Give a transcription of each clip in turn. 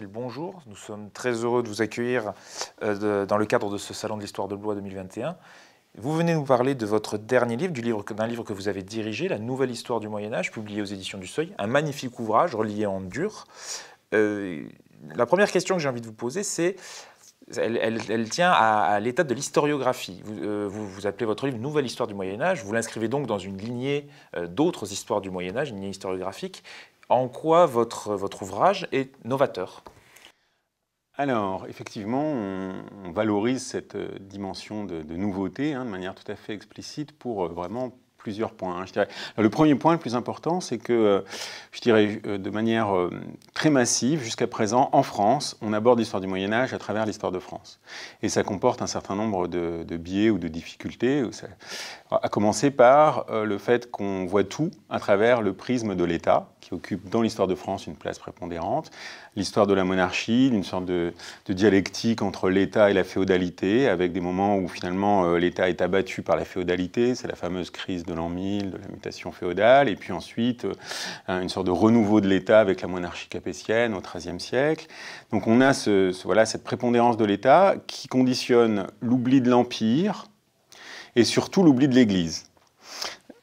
le bonjour. Nous sommes très heureux de vous accueillir euh, dans le cadre de ce Salon de l'Histoire de Blois 2021. Vous venez nous parler de votre dernier livre, d'un livre, que vous avez dirigé, La Nouvelle Histoire du Moyen Âge, publié aux éditions du Seuil, un magnifique ouvrage relié en dur. Euh, la première question que j'ai envie de vous poser, c'est... Elle, tient à, l'état de l'historiographie. Euh, vous, appelez votre livre Nouvelle histoire du Moyen Âge. Vous l'inscrivez donc dans une lignée d'autres histoires du Moyen Âge, une lignée historiographique en quoi votre, votre ouvrage est novateur alors, effectivement, on, valorise cette euh, dimension de, nouveauté hein, de manière tout à fait explicite pour euh, vraiment plusieurs points. Hein, le premier point, le plus important, c'est que, euh, je dirais, de manière très massive, jusqu'à présent, en France, on aborde l'histoire du Moyen Âge à travers l'histoire de France. Et ça comporte un certain nombre de, de biais ou de difficultés, à commencer par le fait qu'on voit tout à travers le prisme de l'État occupe dans l'histoire de France une place prépondérante, l'histoire de la monarchie, d'une sorte de, dialectique entre l'État et la féodalité, avec des moments où finalement euh, l'État est abattu par la féodalité, c'est la fameuse crise de l'an 1000, de la mutation féodale, et puis ensuite euh, une sorte de renouveau de l'État avec la monarchie capétienne au XIIIe siècle. Donc on a voilà, cette prépondérance de l'État qui conditionne l'oubli de l'Empire et surtout l'oubli de l'Église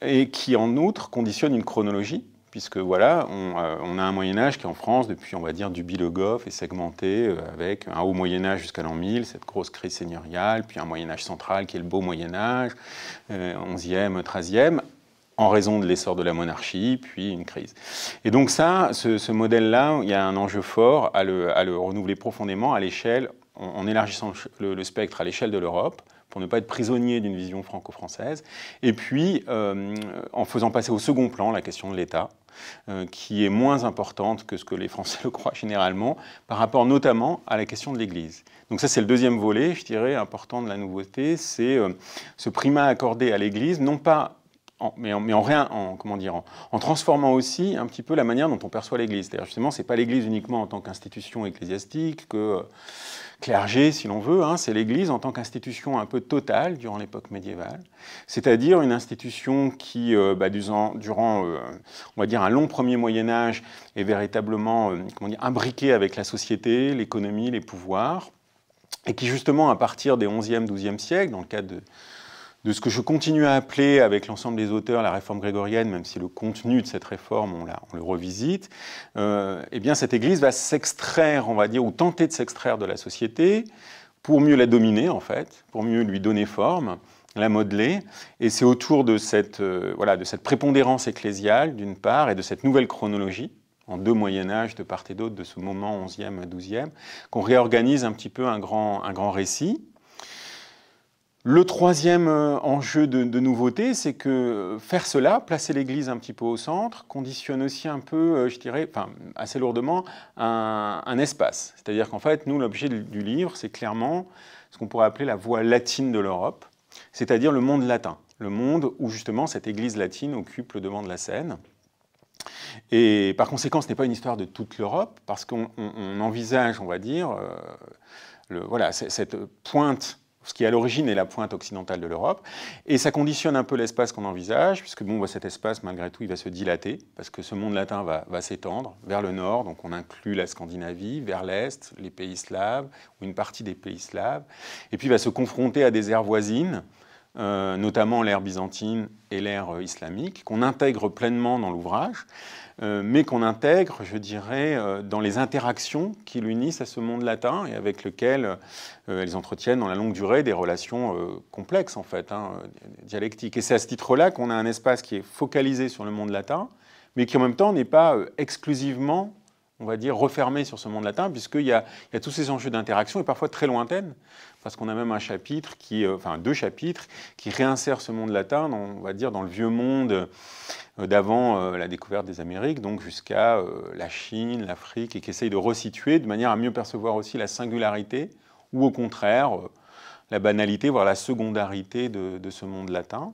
et qui en outre conditionne une chronologie puisque voilà, euh, on, a un Moyen Âge qui en France, depuis on va dire du Bilogoff, est segmenté euh, avec un haut Moyen Âge jusqu'à l'an 1000, cette grosse crise seigneuriale, puis un Moyen Âge central qui est le beau Moyen Âge, 11e, euh, 13e, en raison de l'essor de la monarchie, puis une crise. Et donc ça, ce, modèle-là, il y a un enjeu fort à le, renouveler profondément à l'échelle, en, élargissant le spectre à l'échelle de l'Europe pour ne pas être prisonnier d'une vision franco-française. Et puis, euh, en faisant passer au second plan la question de l'État, euh, qui est moins importante que ce que les Français le croient généralement, par rapport notamment à la question de l'Église. Donc ça, c'est le deuxième volet, je dirais, important de la nouveauté, c'est euh, ce primat accordé à l'Église, non pas mais, en, mais en, comment en, transformant aussi un petit peu la manière dont on perçoit l'Église. C'est-à-dire justement, c'est pas l'Église uniquement en tant qu'institution ecclésiastique, que euh, clergé, si l'on veut. Hein. c'est l'Église en tant qu'institution un peu totale durant l'époque médiévale. C'est-à-dire une institution qui, euh, bah, durant, euh, on va dire, un long premier Moyen Âge, est véritablement, imbriquée avec la société, l'économie, les pouvoirs, et qui justement, à partir des 11e, 12e siècles, dans le cadre de de ce que je continue à appeler avec l'ensemble des auteurs la réforme grégorienne, même si le contenu de cette réforme, on, le revisite, euh, eh bien cette Église va s'extraire, on va dire, ou tenter de s'extraire de la société pour mieux la dominer, en fait, pour mieux lui donner forme, la modeler. Et c'est autour de cette, euh, voilà, de cette prépondérance ecclésiale, d'une part, et de cette nouvelle chronologie, en deux Moyen Âge, de part et d'autre, de ce moment 11e, 12e, qu'on réorganise un petit peu un grand, un grand récit. Le troisième euh, enjeu de, nouveauté, c'est que faire cela, placer l'Église un petit peu au centre, conditionne aussi un peu, euh, je dirais, enfin, assez lourdement, un, espace. C'est-à-dire qu'en fait, nous, l'objet du livre, c'est clairement ce qu'on pourrait appeler la voie latine de l'Europe, c'est-à-dire le monde latin, le monde où justement cette Église latine occupe le devant de la scène. Et par conséquent, ce n'est pas une histoire de toute l'Europe, parce qu'on envisage, on va dire, euh, le, voilà, cette pointe ce qui à l'origine est la pointe occidentale de l'Europe. Et ça conditionne un peu l'espace qu'on envisage, puisque bon, bah, cet espace, malgré tout, il va se dilater, parce que ce monde latin va, s'étendre vers le nord, donc on inclut la Scandinavie, vers l'est, les pays slaves, ou une partie des pays slaves, et puis il va se confronter à des aires voisines, euh, notamment l'ère byzantine et l'ère euh, islamique, qu'on intègre pleinement dans l'ouvrage. Euh, mais qu'on intègre, je dirais, euh, dans les interactions qui l'unissent à ce monde latin et avec lequel euh, elles entretiennent dans la longue durée des relations complexes, en fait, hein, dialectiques. Et c'est à ce titre-là qu'on a un espace qui est focalisé sur le monde latin, mais qui en même temps n'est pas exclusivement on va dire, refermé sur ce monde latin, puisqu'il y, a, tous ces enjeux d'interaction, et parfois très lointaines, parce qu'on a même un chapitre, qui, euh, enfin deux chapitres, qui réinsèrent ce monde latin, on va dire, dans le vieux monde euh, d'avant euh, la découverte des Amériques, donc jusqu'à la Chine, l'Afrique, et qui essayent de resituer de manière à mieux percevoir aussi la singularité, ou au contraire, la banalité, voire la secondarité de, ce monde latin.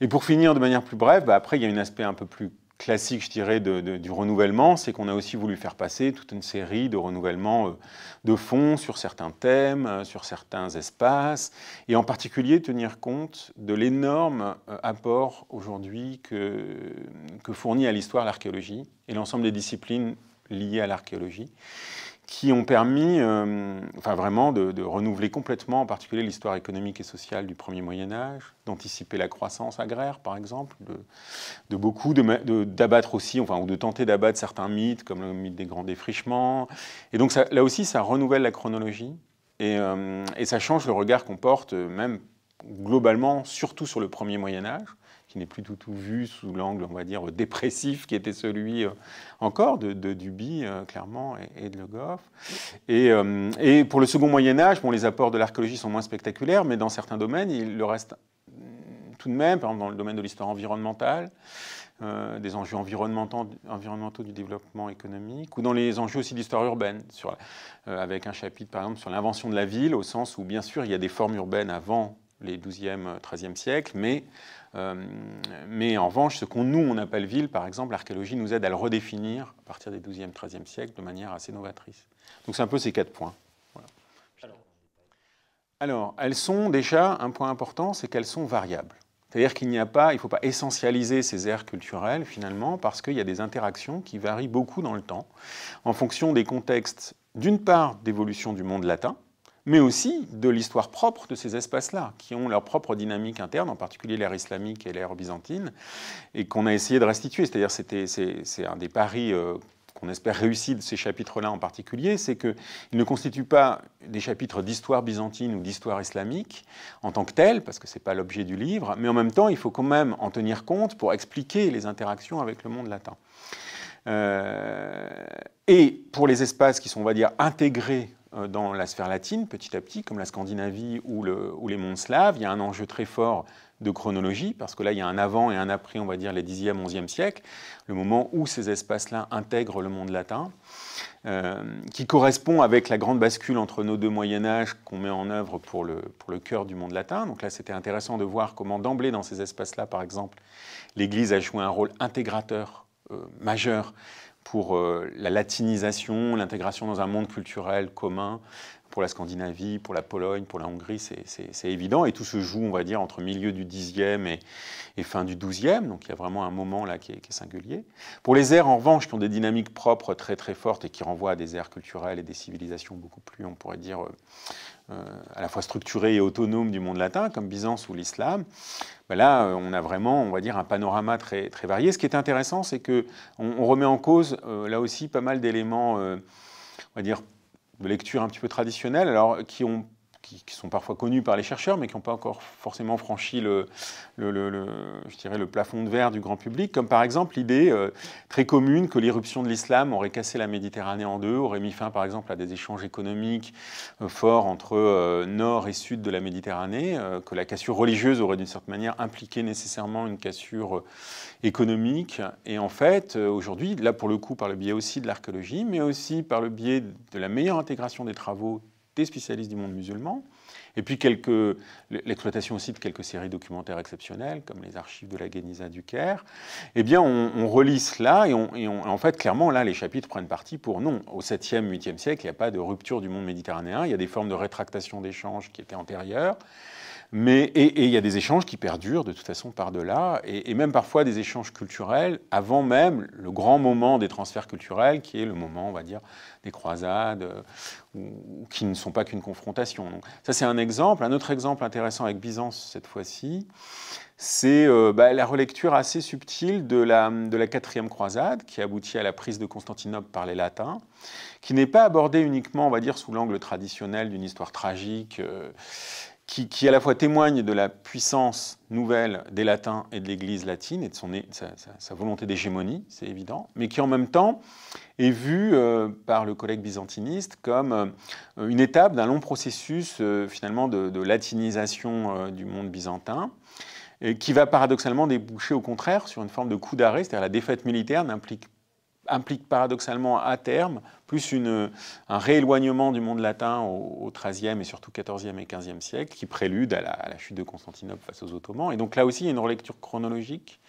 Et pour finir de manière plus brève, bah, après, il y a un aspect un peu plus classique, je dirais, du renouvellement, c'est qu'on a aussi voulu faire passer toute une série de renouvellements euh, de fond sur certains thèmes, euh, sur certains espaces, et en particulier tenir compte de l'énorme euh, apport aujourd'hui que fournit à l'histoire l'archéologie et l'ensemble des disciplines liées à l'archéologie qui ont permis euh, vraiment de, renouveler complètement, en particulier l'histoire économique et sociale du premier Moyen Âge, d'anticiper la croissance agraire, par exemple, de, beaucoup, d'abattre aussi, ou de tenter d'abattre certains mythes, comme le mythe des grands défrichements. Et donc là aussi, ça renouvelle la chronologie euh, et ça change le regard qu'on porte, même globalement, surtout sur le premier Moyen Âge qui n'est plus tout, tout vu sous l'angle, on va dire, euh, dépressif qui était celui euh, encore de, Duby, euh, clairement, et, de Le Goff. Et, pour le second Moyen Âge, bon, les apports de l'archéologie sont moins spectaculaires, mais dans certains domaines, il le reste mm, tout de même, par exemple dans le domaine de l'histoire environnementale, des enjeux environnementaux, environnementaux, du développement économique, ou dans les enjeux aussi d'histoire urbaine, sur, avec un chapitre par exemple sur l'invention de la ville, au sens où bien sûr il y a des formes urbaines avant les 12e, 13e siècles, mais euh, mais en revanche, ce qu'on nous, on appelle ville, par exemple, l'archéologie nous aide à le redéfinir à partir des 12e, 13e siècles de manière assez novatrice. Donc c'est un peu ces quatre points. Alors, elles sont déjà, un point important, c'est qu'elles sont variables. C'est-à-dire qu'il n'y a pas, il ne faut pas essentialiser ces aires culturelles finalement parce qu'il y a des interactions qui varient beaucoup dans le temps en fonction des contextes d'une part d'évolution du monde latin, mais aussi de l'histoire propre de ces espaces-là, qui ont leur propre dynamique interne, en particulier l'ère islamique et l'ère byzantine, et qu'on a essayé de restituer. C'est-à-dire, c'était, c'est, un des paris euh, qu'on espère réussir de ces chapitres-là en particulier, c'est qu'ils ne constituent pas des chapitres d'histoire byzantine ou d'histoire islamique en tant que tels, parce que ce n'est pas l'objet du livre, mais en même temps, il faut quand même en tenir compte pour expliquer les interactions avec le monde latin. Euh, et pour les espaces qui sont, on va dire, intégrés euh, dans la sphère latine, petit à petit, comme la Scandinavie ou, les mondes slaves. Il y a un enjeu très fort de chronologie, parce que là, il y a un avant et un après, on va dire, les 10e, 11e siècles, le moment où ces espaces-là intègrent le monde latin, euh, qui correspond avec la grande bascule entre nos deux Moyen-Âge qu'on met en œuvre pour le, cœur du monde latin. Donc là, c'était intéressant de voir comment, d'emblée, dans ces espaces-là, par exemple, l'Église a joué un rôle intégrateur euh, majeur pour euh, la latinisation, l'intégration dans un monde culturel commun, pour la Scandinavie, pour la Pologne, pour la Hongrie, c'est évident. Et tout se joue, on va dire, entre milieu du 10e et, et fin du 12e. Donc il y a vraiment un moment là qui est, qui est, singulier. Pour les aires, en revanche, qui ont des dynamiques propres très très fortes et qui renvoient à des aires culturelles et des civilisations beaucoup plus, on pourrait dire, euh, euh, à la fois structuré et autonome du monde latin, comme Byzance ou l'islam, bah là, euh, on a vraiment, on va dire, un panorama très, très varié. Ce qui est intéressant, c'est que on, remet en cause, euh, là aussi, pas mal d'éléments, on va dire, de lecture un petit peu traditionnelle, alors qui ont qui, sont parfois connus par les chercheurs, mais qui n'ont pas encore forcément franchi le, je dirais le plafond de verre du grand public, comme par exemple l'idée euh, très commune que l'irruption de l'islam aurait cassé la Méditerranée en deux, aurait mis fin par exemple à des échanges économiques euh, forts entre euh, nord et sud de la Méditerranée, que la cassure religieuse aurait d'une certaine manière impliqué nécessairement une cassure économique. Et en fait, aujourd'hui, là pour le coup par le biais aussi de l'archéologie, mais aussi par le biais de la meilleure intégration des travaux spécialiste spécialistes du monde musulman, et puis l'exploitation aussi de quelques séries documentaires exceptionnelles, comme les archives de la Guéniza du Caire, eh bien on, relit cela, et, en fait clairement là les chapitres prennent parti pour non. Au 7e, 8e siècle, il n'y a pas de rupture du monde méditerranéen, il y a des formes de rétractation d'échanges qui étaient antérieures, mais, et il y a des échanges qui perdurent de toute façon par-delà, et, et, même parfois des échanges culturels avant même le grand moment des transferts culturels, qui est le moment, on va dire, des croisades, euh, ou, qui ne sont pas qu'une confrontation. ça, c'est un exemple. Un autre exemple intéressant avec Byzance cette fois-ci, c'est euh, bah, la relecture assez subtile de la, de la quatrième croisade, qui aboutit à la prise de Constantinople par les Latins, qui n'est pas abordée uniquement, on va dire, sous l'angle traditionnel d'une histoire tragique. Euh, qui, à la fois témoigne de la puissance nouvelle des latins et de l'Église latine et de, son, sa, volonté d'hégémonie, c'est évident, mais qui en même temps est vue euh, par le collègue byzantiniste comme euh, une étape d'un long processus euh, finalement de, latinisation du monde byzantin. qui va paradoxalement déboucher au contraire sur une forme de coup d'arrêt, c'est-à-dire la défaite militaire n'implique implique paradoxalement à terme plus un rééloignement du monde latin au XIIIe et surtout XIVe et XVe siècle qui prélude à la, chute de Constantinople face aux Ottomans. Et donc là aussi, il y a une relecture chronologique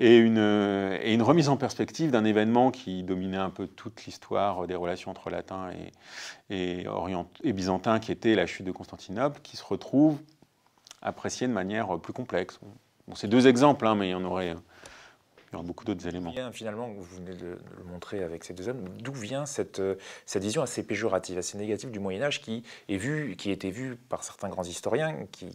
et une, remise en perspective d'un événement qui dominait un peu toute l'histoire des relations entre latins et, et, orient, et byzantins, qui était la chute de Constantinople, qui se retrouve appréciée de manière plus complexe. Bon, c'est deux exemples, hein, mais il y en aurait il y aura beaucoup d'autres éléments. finalement, vous venez de le montrer avec ces deux hommes, d'où vient cette, euh, cette vision assez péjorative, assez négative du Moyen-Âge qui, est vue, qui était vue par certains grands historiens qui,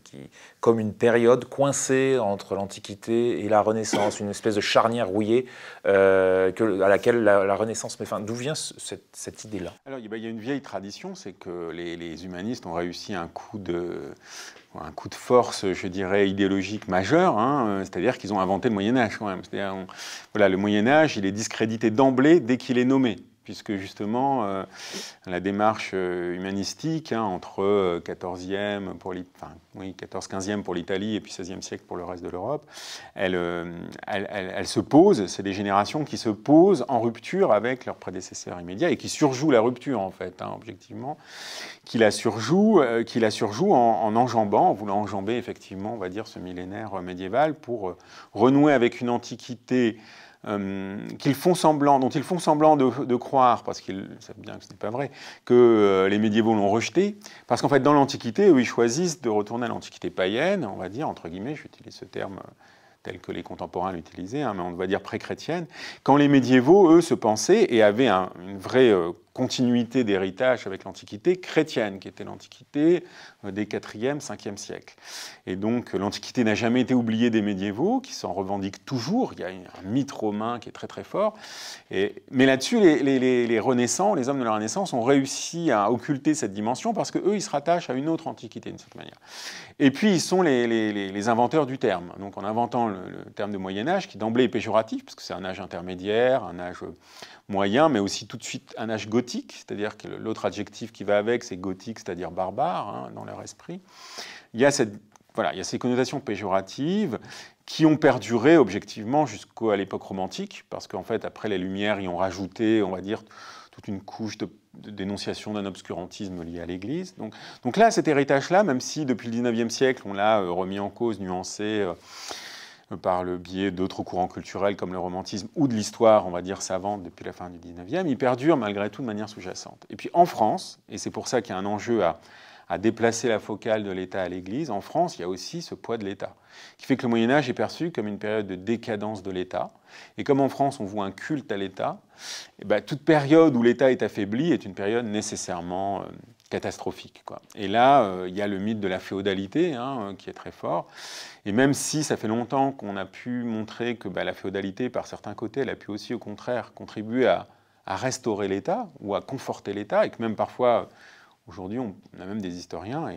comme une période coincée entre l'Antiquité et la Renaissance, une espèce de charnière rouillée euh, à laquelle la, Renaissance met fin. D'où vient cette, cette idée-là Alors, il y a une vieille tradition, c'est que les, les humanistes ont réussi un coup de un coup de force, je dirais, idéologique majeur, hein, c'est-à-dire qu'ils ont inventé le Moyen Âge quand même. voilà, le Moyen Âge, il est discrédité d'emblée dès qu'il est nommé puisque justement, euh, la démarche euh, humanistique, hein, entre 14e euh, pour oui, 15e pour l'Italie et puis 16e siècle pour le reste de l'Europe, elle, elle, se pose, c'est des générations qui se posent en rupture avec leurs prédécesseurs immédiats et qui surjouent la rupture, en fait, hein, objectivement, qui la surjouent, la en, enjambant, en voulant enjamber, effectivement, on va dire, ce millénaire médiéval pour renouer avec une antiquité euh, qu'ils font semblant, dont ils font semblant de, croire, parce qu'ils savent bien que ce n'est pas vrai, que euh, les médiévaux l'ont rejeté, parce qu'en fait, dans l'Antiquité, eux, ils choisissent de retourner à l'Antiquité païenne, on va dire, entre guillemets, j'utilise ce terme tel que les contemporains l'utilisaient, hein, mais on va dire pré-chrétienne, quand les médiévaux, eux, se pensaient et avaient un, une vraie euh, continuité d'héritage avec l'Antiquité chrétienne, qui était l'Antiquité euh, des 4e, 5e siècles. Et donc euh, l'Antiquité n'a jamais été oubliée des médiévaux, qui s'en revendiquent toujours. Il y a un mythe romain qui est très très fort. Et, mais là-dessus, les, les, les, renaissants, les hommes de la Renaissance ont réussi à occulter cette dimension parce qu'eux, ils se rattachent à une autre Antiquité d'une certaine manière. Et puis, ils sont les, inventeurs du terme. Donc en inventant le, le terme de Moyen Âge, qui d'emblée est péjoratif, parce que c'est un âge intermédiaire, un âge moyen, mais aussi tout de suite un âge gothique, c'est-à-dire que l'autre adjectif qui va avec, c'est gothique, c'est-à-dire barbare, hein, dans leur esprit. Il y, a cette, voilà, il y a ces connotations péjoratives qui ont perduré objectivement jusqu'à l'époque romantique, parce qu'en fait, après les Lumières, ils ont rajouté, on va dire, toute une couche de, dénonciation d'un obscurantisme lié à l'Église. Donc, donc là, cet héritage-là, même si depuis le 19e siècle, on l'a euh, remis en cause, nuancé, euh, par le biais d'autres courants culturels comme le romantisme ou de l'histoire, on va dire, savante depuis la fin du 19e, il perdure malgré tout de manière sous-jacente. Et puis en France, et c'est pour ça qu'il y a un enjeu à, déplacer la focale de l'État à l'Église, en France, il y a aussi ce poids de l'État, qui fait que le Moyen Âge est perçu comme une période de décadence de l'État. Et comme en France, on voit un culte à l'État, eh ben, toute période où l'État est affaibli est une période nécessairement euh, catastrophique. Et là, euh, il y a le mythe de la féodalité, hein, euh, qui est très fort, et même si ça fait longtemps qu'on a pu montrer que bah, la féodalité, par certains côtés, elle a pu aussi, au contraire, contribuer à, restaurer l'État ou à conforter l'État, et que même parfois, aujourd'hui, on, a même des historiens,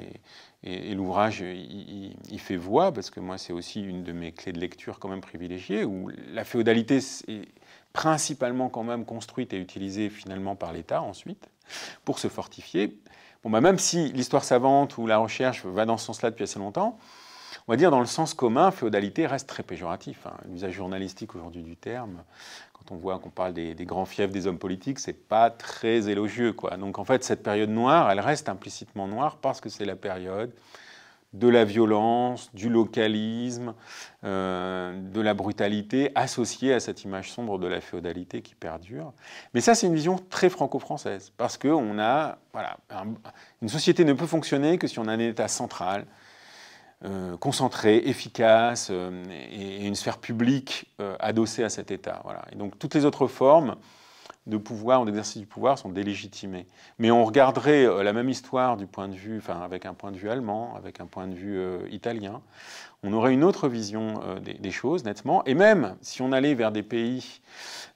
et, l'ouvrage il fait voix, parce que moi, c'est aussi une de mes clés de lecture quand même privilégiées, où la féodalité est principalement quand même construite et utilisée finalement par l'État ensuite, pour se fortifier. Bon, bah, même si l'histoire savante ou la recherche va dans ce sens-là depuis assez longtemps, on va dire dans le sens commun, féodalité reste très péjoratif. Hein. L'usage journalistique aujourd'hui du terme, quand on voit qu'on parle des, grands fiefs des hommes politiques, c'est pas très élogieux. Quoi. Donc en fait, cette période noire, elle reste implicitement noire parce que c'est la période de la violence, du localisme, euh, de la brutalité associée à cette image sombre de la féodalité qui perdure. Mais ça, c'est une vision très franco-française, parce qu'on a, voilà, une société ne peut fonctionner que si on a un État central, euh, concentrée, efficace, euh, et, une sphère publique euh, adossée à cet État. Voilà. Et donc toutes les autres formes de pouvoir d'exercice du pouvoir sont délégitimés. Mais on regarderait euh, la même histoire du point de vue, enfin avec un point de vue allemand, avec un point de vue euh, italien, on aurait une autre vision euh, des, des, choses nettement. Et même si on allait vers des pays,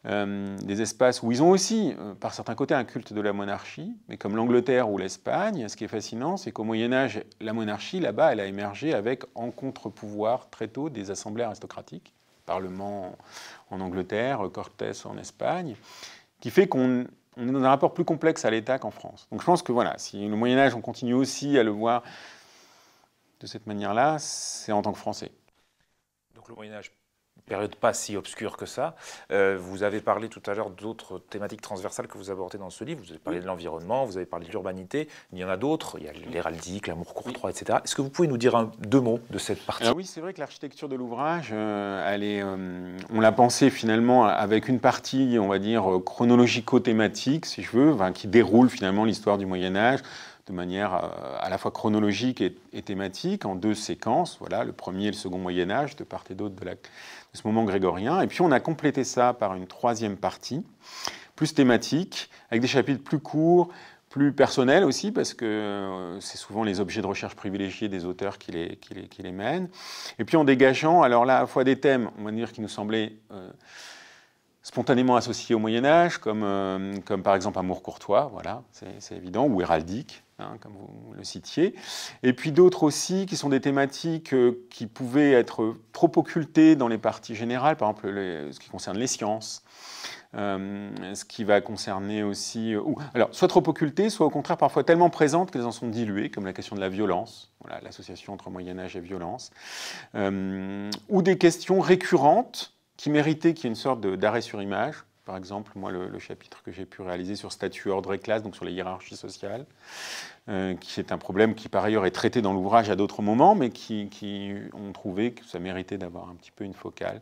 des espaces où ils ont aussi, par certains côtés, un culte de la monarchie, mais comme l'Angleterre ou l'Espagne, ce qui est fascinant, c'est qu'au Moyen Âge, la monarchie là-bas, elle a émergé avec en contre-pouvoir très tôt des assemblées aristocratiques, Parlement en Angleterre, Cortés en Espagne qui fait qu'on est dans un rapport plus complexe à l'État qu'en France. Donc je pense que voilà, si le Moyen Âge, on continue aussi à le voir de cette manière-là, c'est en tant que Français. Donc le période pas si obscure que ça. Euh, vous avez parlé tout à l'heure d'autres thématiques transversales que vous abordez dans ce livre. Vous avez parlé de l'environnement, vous avez parlé de l'urbanité. Il y en a d'autres. Il y a l'héraldique, l'amour courtois, oui. etc. Est-ce que vous pouvez nous dire un, deux mots de cette partie ah Oui, c'est vrai que l'architecture de l'ouvrage, euh, euh, on l'a pensée finalement avec une partie, on va dire, chronologico-thématique, si je veux, qui déroule finalement l'histoire du Moyen Âge de manière euh, à la fois chronologique et, thématique, en deux séquences, voilà, le premier et le second Moyen Âge, de part et d'autre de, ce moment grégorien. Et puis on a complété ça par une troisième partie, plus thématique, avec des chapitres plus courts, plus personnels aussi, parce que euh, c'est souvent les objets de recherche privilégiés des auteurs qui les, mènent. Et puis en dégageant, alors là, à la fois des thèmes, on dire, qui nous semblaient... Euh, spontanément associés au Moyen Âge, comme, comme par exemple Amour courtois, voilà, c'est évident, ou héraldique, Hein, comme vous le citiez, et puis d'autres aussi qui sont des thématiques euh, qui pouvaient être trop occultées dans les parties générales, par exemple ce qui concerne les sciences. Euh, ce qui va concerner aussi, euh, ou, alors soit trop occultées, soit au contraire parfois tellement présentes qu'elles en sont diluées, comme la question de la violence, l'association entre Moyen Âge et violence, ou des questions récurrentes qui méritaient qu'il y ait une sorte d'arrêt sur image, par exemple, moi, le, chapitre que j'ai pu réaliser sur statut, ordre et classe, donc sur les hiérarchies sociales, euh, qui est un problème qui, par ailleurs, est traité dans l'ouvrage à d'autres moments, mais qui, ont trouvé que ça méritait d'avoir un petit peu une focale.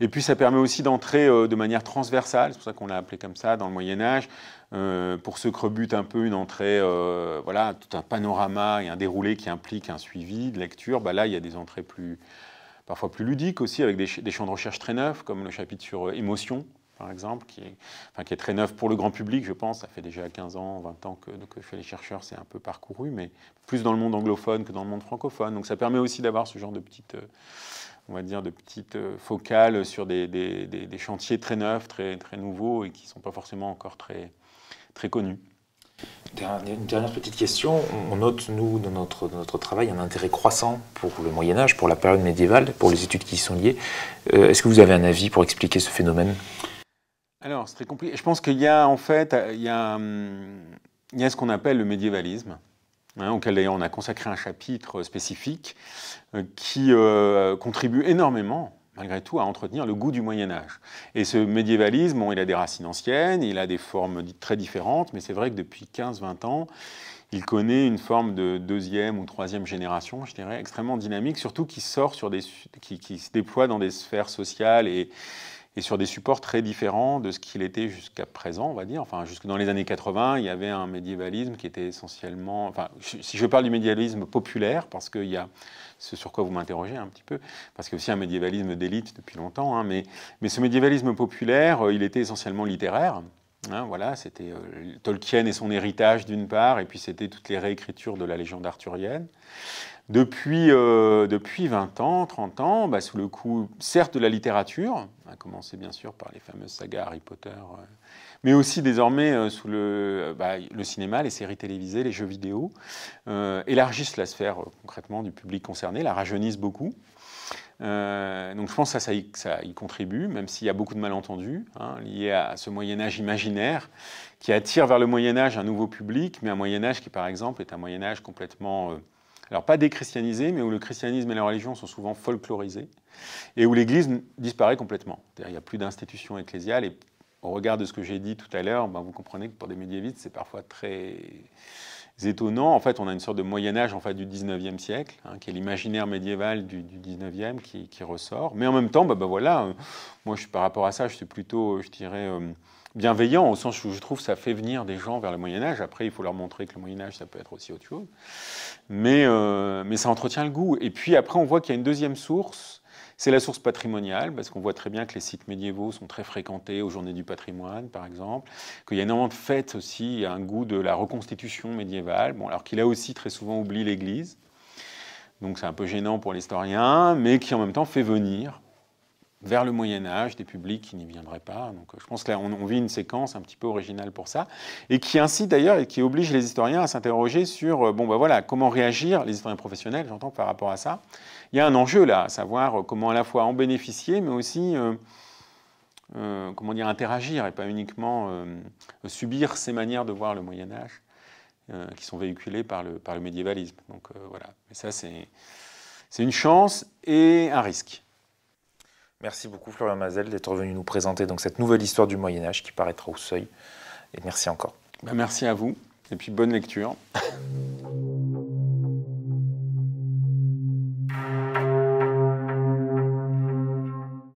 Et puis, ça permet aussi d'entrer euh, de manière transversale, c'est pour ça qu'on l'a appelé comme ça dans le Moyen-Âge, euh, pour ceux qui un peu une entrée, voilà, tout un panorama et un déroulé qui implique un suivi de lecture, bah, là, il y a des entrées plus parfois plus ludiques aussi, avec des champs de recherche très neufs, comme le chapitre sur émotion, par exemple, qui est, très neuf pour le grand public, je pense. Ça fait déjà 15 ans, 20 ans que, que chez les chercheurs, c'est un peu parcouru, mais plus dans le monde anglophone que dans le monde francophone. Donc ça permet aussi d'avoir ce genre de petites, euh, on va dire, de petites euh, focales sur des, chantiers très neufs, très, nouveaux et qui ne sont pas forcément encore très, connus. Une dernière petite question. On note, nous, dans notre, travail, un intérêt croissant pour le Moyen Âge, pour la période médiévale, pour les études qui y sont liées. Euh, est-ce que vous avez un avis pour expliquer ce phénomène alors, c'est très compliqué. Je pense qu'il y a en fait, il y a, ce qu'on appelle le médiévalisme, hein, auquel d'ailleurs on a consacré un chapitre spécifique euh, qui euh, contribue énormément malgré tout, à entretenir le goût du Moyen Âge. Et ce médiévalisme, il a des racines anciennes, il a des formes très différentes, mais c'est vrai que depuis 15-20 ans, il connaît une forme de deuxième ou troisième génération, je dirais, extrêmement dynamique, surtout qui sort sur des, qui se déploie dans des sphères sociales et, et sur des supports très différents de ce qu'il était jusqu'à présent, on va dire. Enfin, jusque dans les années 80, il y avait un médiévalisme qui était essentiellement. Enfin, si je parle du médiévalisme populaire, parce qu'il y a ce sur quoi vous m'interrogez un petit peu, parce qu'il y a aussi un médiévalisme d'élite depuis longtemps, hein, mais, mais ce médiévalisme populaire, euh, il était essentiellement littéraire. Hein, voilà, c'était euh, Tolkien et son héritage d'une part, et puis c'était toutes les réécritures de la légende arthurienne. Depuis, euh, depuis 20 ans, 30 ans, bah, sous le coup, certes, de la littérature, a commencé bien sûr par les fameuses sagas Harry Potter, euh, mais aussi désormais sous bah, le, cinéma, les séries télévisées, les jeux vidéo, élargissent la sphère concrètement du public concerné, la rajeunissent beaucoup. Euh, donc je pense que ça, y, ça y contribue, même s'il y a beaucoup de malentendus hein, liés à ce Moyen Âge imaginaire qui attire vers le Moyen Âge un nouveau public, mais un Moyen Âge qui par exemple est un Moyen Âge complètement... Euh, alors pas déchristianisé, mais où le christianisme et la religion sont souvent folklorisés, et où l'Église disparaît complètement. Il n'y a plus d'institution ecclésiale, et au regard de ce que j'ai dit tout à l'heure, ben, vous comprenez que pour des médiévistes, c'est parfois très étonnant. En fait, on a une sorte de Moyen Âge en fait, du 19e siècle, hein, qui est l'imaginaire médiéval du, du 19e qui, ressort. Mais en même temps, bah, bah voilà, euh, moi je, par rapport à ça, je suis plutôt, je dirais, euh, bienveillant, au sens où je trouve que ça fait venir des gens vers le Moyen Âge. Après, il faut leur montrer que le Moyen Âge, ça peut être aussi autre chose. Mais, euh, mais ça entretient le goût. Et puis après, on voit qu'il y a une deuxième source c'est la source patrimoniale, parce qu'on voit très bien que les sites médiévaux sont très fréquentés aux journées du patrimoine, par exemple, qu'il y a énormément de fêtes aussi, il y a un goût de la reconstitution médiévale, bon, alors qu'il a aussi très souvent oublié l'Église. Donc c'est un peu gênant pour l'historien, mais qui en même temps fait venir vers le Moyen Âge, des publics qui n'y viendraient pas. Donc je pense qu'on vit une séquence un petit peu originale pour ça, et qui incite d'ailleurs et qui oblige les historiens à s'interroger sur, euh, bon bah voilà, comment réagir, les historiens professionnels, j'entends, par rapport à ça. Il y a un enjeu là, à savoir euh, comment à la fois en bénéficier, mais aussi... Euh, comment dire, interagir et pas uniquement subir ces manières de voir le Moyen Âge qui sont véhiculées par le, par le médiévalisme. Donc voilà, mais ça c'est une chance et un risque. Merci beaucoup Florian Mazel d'être venu nous présenter donc cette nouvelle histoire du Moyen Âge qui paraîtra au seuil. Et merci encore. Ben, merci à vous et puis bonne lecture.